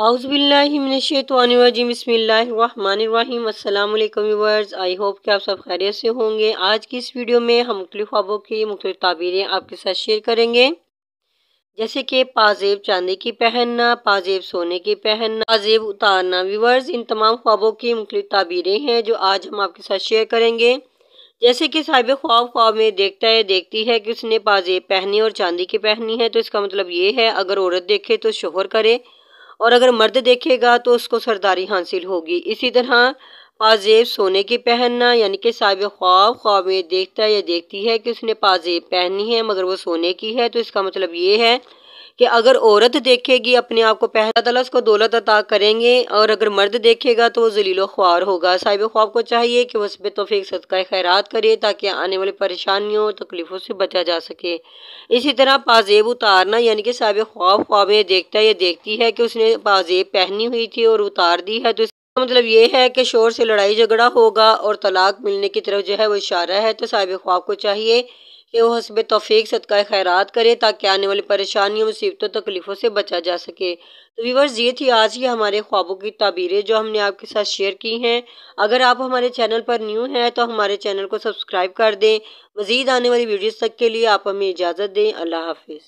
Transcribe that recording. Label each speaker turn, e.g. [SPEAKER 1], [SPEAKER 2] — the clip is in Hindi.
[SPEAKER 1] आउज़बिल्लिमिनशैतवानरजीम बसमीम अल्लाम आई होप कि आप सब खैरियत से होंगे आज की इस वीडियो में हम मुख्तु ख्वाबों की मुख्तु ताबीरें आपके साथ शेयर करेंगे जैसे कि पाजेब चांदी की पहनना पाजेब सोने की पहनना पाजेब उतारना व्यूवर्स इन तमाम ख्वाबों की मुख्तु ताबीरें हैं जो आज हम आपके साथ शेयर करेंगे जैसे कि साहिब ख्वाब ख्वाब में देखता है देखती है कि उसने पाजेब पहनी और चांदी की पहनी है तो इसका मतलब ये है अगर औरत देखे तो शोहर करे और अगर मर्द देखेगा तो उसको सरदारी हासिल होगी इसी तरह पाजेब सोने की पहनना यानी कि साहब ख्वाब ख्वाब में देखता या देखती है कि उसने पाजेब पहनी है मगर वो सोने की है तो इसका मतलब ये है कि अगर औरत देखेगी अपने आप को पहला तला उसको दौलत अता करेंगे और अगर मर्द देखेगा तो वो जलीलो ख्वार होगा साहिब ख्वाब को चाहिए कि उस पर तोफ़ी सदका खैरात करे ताकि आने वाली परेशानियों और तकलीफ़ों से बचा जा सके इसी तरह पाजेब उतारना यानी कि साहिब ख्वाब ख्वाब यह देखता या देखती है कि उसने पाजेब पहनी हुई थी और उतार दी है तो मतलब ये है कि शोर से लड़ाई झगड़ा होगा और तलाक मिलने की तरफ जो है वो इशारा है तो साहिब ख्वाब को चाहिए કેવો હસબે તૌફીક સદકાએ ખૈરાત કરે તાકે આને વાલી પરેશાનીઓ મુસીબતો તકલીફો સે બચા જા સકે તો વીવર્સ યે થી આજ કે હમારે ખ્વાબો કી તાવીરે જો હમને આપકે સાથ શેર કી હૈ અગર આપ હમારે ચેનલ પર ન્યુ હે તો હમારે ચેનલ કો સબસ્ક્રાઇબ કર દે મઝીદ આને વાલી વીડિયોસ તક કે લિયે આપ હમે इजाઝત દે અલ્લાહ হাফિઝ